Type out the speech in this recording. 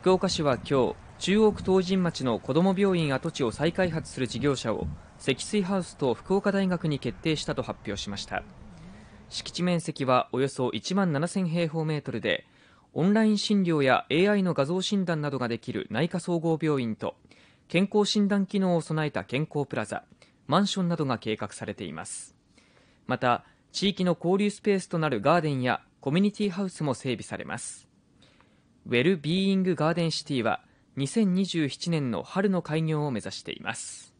福岡市は今日、中央区東神町の子ども病院跡地を再開発する事業者を積水ハウスと福岡大学に決定したと発表しました敷地面積はおよそ1万7000平方メートルでオンライン診療や AI の画像診断などができる内科総合病院と健康診断機能を備えた健康プラザマンションなどが計画されていますまた地域の交流スペースとなるガーデンやコミュニティハウスも整備されますウェルビーイングガーデンシティは2027年の春の開業を目指しています。